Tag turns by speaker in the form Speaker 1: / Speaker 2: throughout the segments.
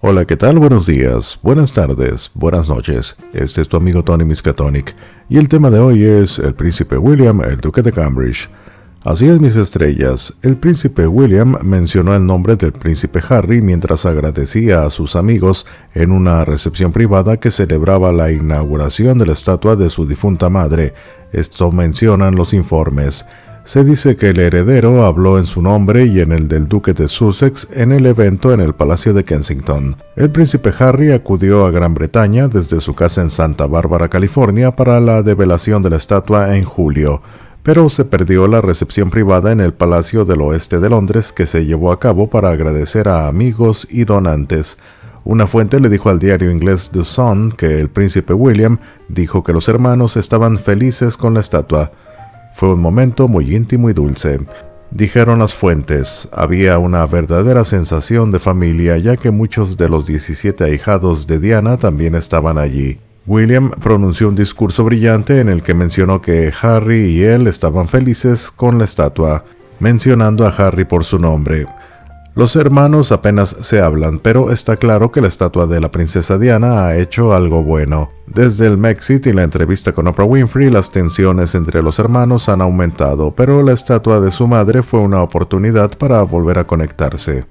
Speaker 1: Hola, ¿qué tal? Buenos días, buenas tardes, buenas noches. Este es tu amigo Tony Miskatonic y el tema de hoy es El príncipe William, el duque de Cambridge. Así es, mis estrellas, el príncipe William mencionó el nombre del príncipe Harry mientras agradecía a sus amigos en una recepción privada que celebraba la inauguración de la estatua de su difunta madre. Esto mencionan los informes. Se dice que el heredero habló en su nombre y en el del duque de Sussex en el evento en el Palacio de Kensington. El príncipe Harry acudió a Gran Bretaña desde su casa en Santa Bárbara, California, para la develación de la estatua en julio, pero se perdió la recepción privada en el Palacio del Oeste de Londres que se llevó a cabo para agradecer a amigos y donantes. Una fuente le dijo al diario inglés The Sun que el príncipe William dijo que los hermanos estaban felices con la estatua. Fue un momento muy íntimo y dulce. Dijeron las fuentes, había una verdadera sensación de familia ya que muchos de los 17 ahijados de Diana también estaban allí. William pronunció un discurso brillante en el que mencionó que Harry y él estaban felices con la estatua, mencionando a Harry por su nombre. Los hermanos apenas se hablan, pero está claro que la estatua de la princesa Diana ha hecho algo bueno. Desde el Mexit y la entrevista con Oprah Winfrey, las tensiones entre los hermanos han aumentado, pero la estatua de su madre fue una oportunidad para volver a conectarse.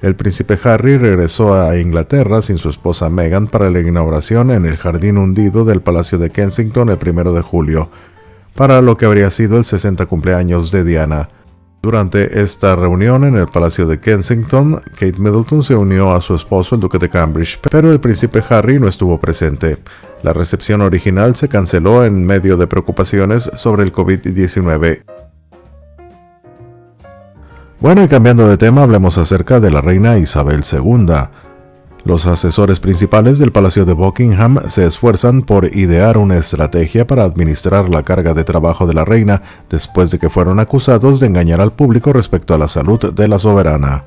Speaker 1: El príncipe Harry regresó a Inglaterra sin su esposa Meghan para la inauguración en el jardín hundido del Palacio de Kensington el 1 de julio, para lo que habría sido el 60 cumpleaños de Diana. Durante esta reunión en el Palacio de Kensington, Kate Middleton se unió a su esposo el duque de Cambridge, pero el príncipe Harry no estuvo presente. La recepción original se canceló en medio de preocupaciones sobre el COVID-19. Bueno, y cambiando de tema, hablemos acerca de la reina Isabel II. Los asesores principales del Palacio de Buckingham se esfuerzan por idear una estrategia para administrar la carga de trabajo de la reina después de que fueron acusados de engañar al público respecto a la salud de la soberana.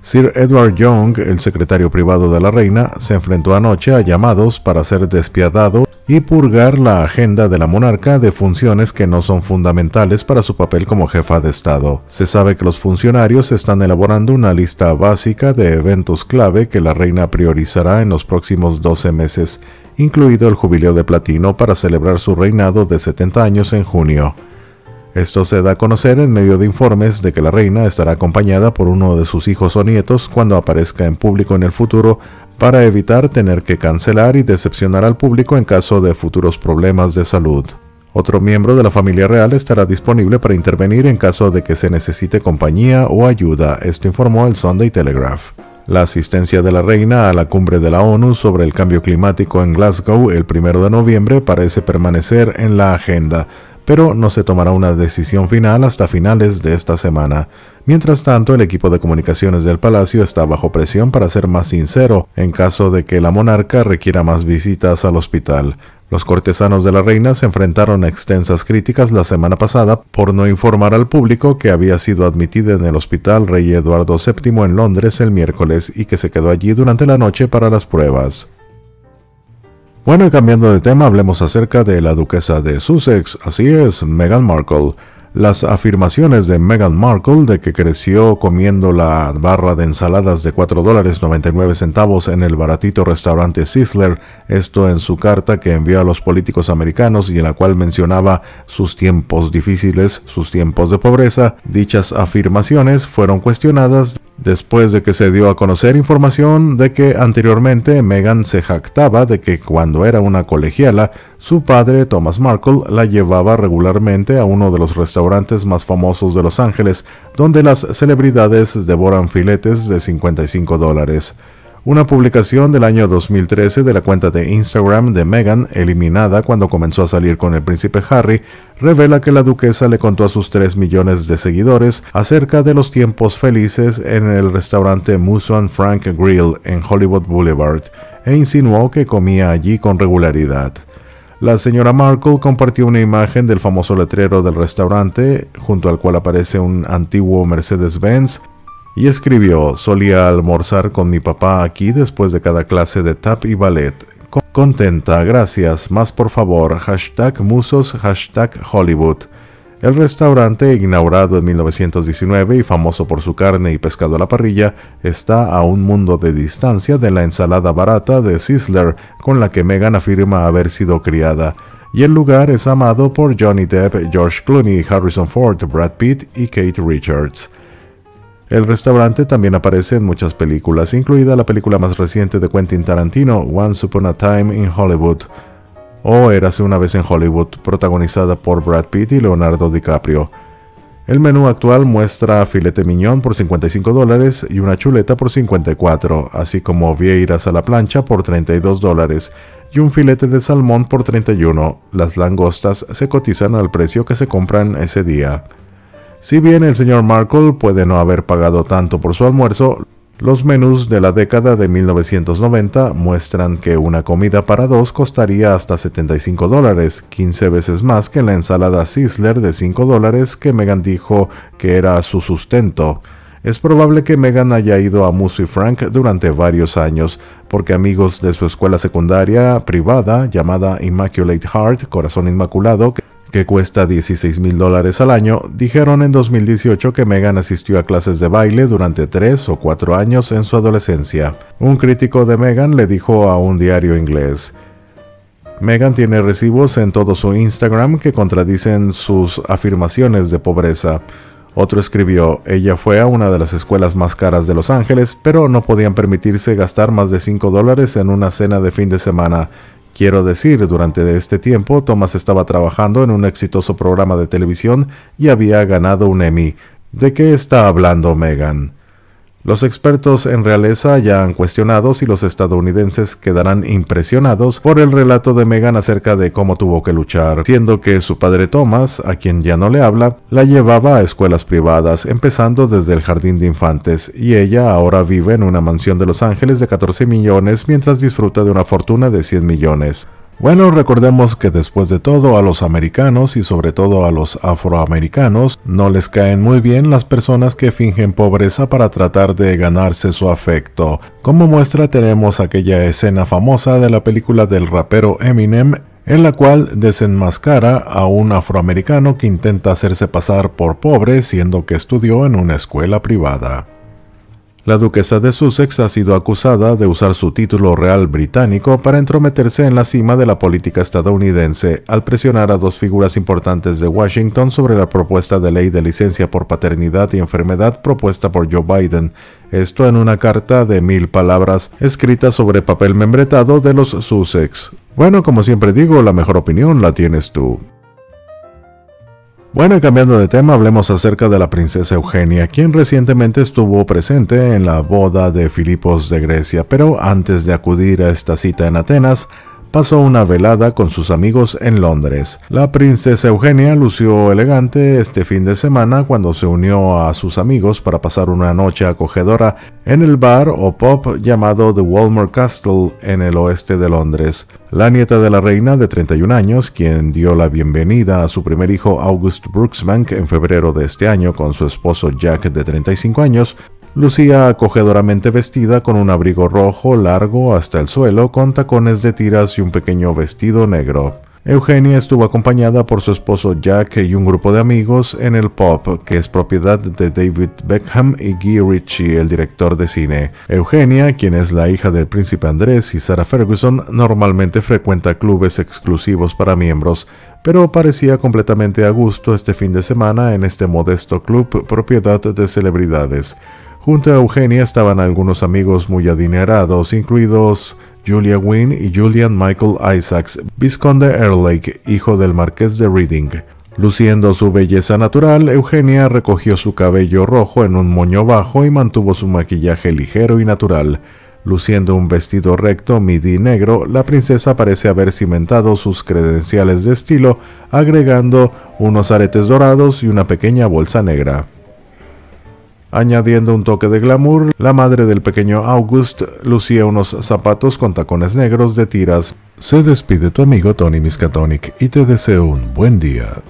Speaker 1: Sir Edward Young, el secretario privado de la reina, se enfrentó anoche a llamados para ser despiadado y purgar la agenda de la monarca de funciones que no son fundamentales para su papel como jefa de Estado. Se sabe que los funcionarios están elaborando una lista básica de eventos clave que la reina priorizará en los próximos 12 meses, incluido el jubileo de platino para celebrar su reinado de 70 años en junio. Esto se da a conocer en medio de informes de que la reina estará acompañada por uno de sus hijos o nietos cuando aparezca en público en el futuro para evitar tener que cancelar y decepcionar al público en caso de futuros problemas de salud. Otro miembro de la familia real estará disponible para intervenir en caso de que se necesite compañía o ayuda, esto informó el Sunday Telegraph. La asistencia de la reina a la cumbre de la ONU sobre el cambio climático en Glasgow el 1 de noviembre parece permanecer en la agenda, pero no se tomará una decisión final hasta finales de esta semana. Mientras tanto, el equipo de comunicaciones del Palacio está bajo presión para ser más sincero en caso de que la monarca requiera más visitas al hospital. Los cortesanos de la reina se enfrentaron a extensas críticas la semana pasada por no informar al público que había sido admitida en el hospital Rey Eduardo VII en Londres el miércoles y que se quedó allí durante la noche para las pruebas. Bueno, y cambiando de tema, hablemos acerca de la duquesa de Sussex, así es, Meghan Markle. Las afirmaciones de Meghan Markle de que creció comiendo la barra de ensaladas de 4 dólares 99 centavos en el baratito restaurante Sizzler, esto en su carta que envió a los políticos americanos y en la cual mencionaba sus tiempos difíciles, sus tiempos de pobreza, dichas afirmaciones fueron cuestionadas después de que se dio a conocer información de que anteriormente Meghan se jactaba de que cuando era una colegiala, su padre Thomas Markle la llevaba regularmente a uno de los restaurantes más famosos de Los Ángeles, donde las celebridades devoran filetes de 55 dólares una publicación del año 2013 de la cuenta de Instagram de Meghan, eliminada cuando comenzó a salir con el príncipe Harry, revela que la duquesa le contó a sus 3 millones de seguidores acerca de los tiempos felices en el restaurante Muson Frank Grill en Hollywood Boulevard e insinuó que comía allí con regularidad. La señora Markle compartió una imagen del famoso letrero del restaurante, junto al cual aparece un antiguo Mercedes-Benz y escribió, solía almorzar con mi papá aquí después de cada clase de tap y ballet. Contenta, gracias, más por favor, hashtag musos, hashtag Hollywood. El restaurante, inaugurado en 1919 y famoso por su carne y pescado a la parrilla, está a un mundo de distancia de la ensalada barata de Sizzler con la que Megan afirma haber sido criada, y el lugar es amado por Johnny Depp, George Clooney, Harrison Ford, Brad Pitt y Kate Richards. El restaurante también aparece en muchas películas, incluida la película más reciente de Quentin Tarantino, Once Upon a Time in Hollywood, o Érase una vez en Hollywood, protagonizada por Brad Pitt y Leonardo DiCaprio. El menú actual muestra filete miñón por 55 y una chuleta por 54, así como vieiras a la plancha por 32 y un filete de salmón por 31. Las langostas se cotizan al precio que se compran ese día. Si bien el señor Markle puede no haber pagado tanto por su almuerzo, los menús de la década de 1990 muestran que una comida para dos costaría hasta 75 dólares, 15 veces más que la ensalada Sizzler de 5 dólares que Megan dijo que era su sustento. Es probable que Megan haya ido a y Frank durante varios años, porque amigos de su escuela secundaria privada llamada Immaculate Heart, Corazón Inmaculado, que cuesta 16 mil dólares al año, dijeron en 2018 que Megan asistió a clases de baile durante 3 o 4 años en su adolescencia. Un crítico de Megan le dijo a un diario inglés, Megan tiene recibos en todo su Instagram que contradicen sus afirmaciones de pobreza. Otro escribió, ella fue a una de las escuelas más caras de Los Ángeles, pero no podían permitirse gastar más de 5 dólares en una cena de fin de semana. Quiero decir, durante este tiempo Thomas estaba trabajando en un exitoso programa de televisión y había ganado un Emmy. ¿De qué está hablando Megan? Los expertos en realeza ya han cuestionado si los estadounidenses quedarán impresionados por el relato de Meghan acerca de cómo tuvo que luchar, siendo que su padre Thomas, a quien ya no le habla, la llevaba a escuelas privadas, empezando desde el jardín de infantes, y ella ahora vive en una mansión de Los Ángeles de 14 millones mientras disfruta de una fortuna de 100 millones. Bueno, recordemos que después de todo a los americanos y sobre todo a los afroamericanos no les caen muy bien las personas que fingen pobreza para tratar de ganarse su afecto. Como muestra tenemos aquella escena famosa de la película del rapero Eminem en la cual desenmascara a un afroamericano que intenta hacerse pasar por pobre siendo que estudió en una escuela privada. La duquesa de Sussex ha sido acusada de usar su título real británico para entrometerse en la cima de la política estadounidense al presionar a dos figuras importantes de Washington sobre la propuesta de ley de licencia por paternidad y enfermedad propuesta por Joe Biden. Esto en una carta de mil palabras escrita sobre papel membretado de los Sussex. Bueno, como siempre digo, la mejor opinión la tienes tú. Bueno, y cambiando de tema, hablemos acerca de la princesa Eugenia, quien recientemente estuvo presente en la boda de Filipos de Grecia, pero antes de acudir a esta cita en Atenas, pasó una velada con sus amigos en Londres. La princesa Eugenia lució elegante este fin de semana cuando se unió a sus amigos para pasar una noche acogedora en el bar o pub llamado The Walmer Castle en el oeste de Londres. La nieta de la reina de 31 años, quien dio la bienvenida a su primer hijo August Brooksbank en febrero de este año con su esposo Jack de 35 años, Lucía acogedoramente vestida con un abrigo rojo largo hasta el suelo, con tacones de tiras y un pequeño vestido negro. Eugenia estuvo acompañada por su esposo Jack y un grupo de amigos en el pub, que es propiedad de David Beckham y Guy Ritchie, el director de cine. Eugenia, quien es la hija del príncipe Andrés y Sarah Ferguson, normalmente frecuenta clubes exclusivos para miembros, pero parecía completamente a gusto este fin de semana en este modesto club propiedad de celebridades. Junto a Eugenia estaban algunos amigos muy adinerados, incluidos Julia Wynne y Julian Michael Isaacs, vizconde Erlake hijo del marqués de Reading. Luciendo su belleza natural, Eugenia recogió su cabello rojo en un moño bajo y mantuvo su maquillaje ligero y natural. Luciendo un vestido recto midi negro, la princesa parece haber cimentado sus credenciales de estilo, agregando unos aretes dorados y una pequeña bolsa negra. Añadiendo un toque de glamour, la madre del pequeño August lucía unos zapatos con tacones negros de tiras. Se despide tu amigo Tony Miskatonic y te deseo un buen día.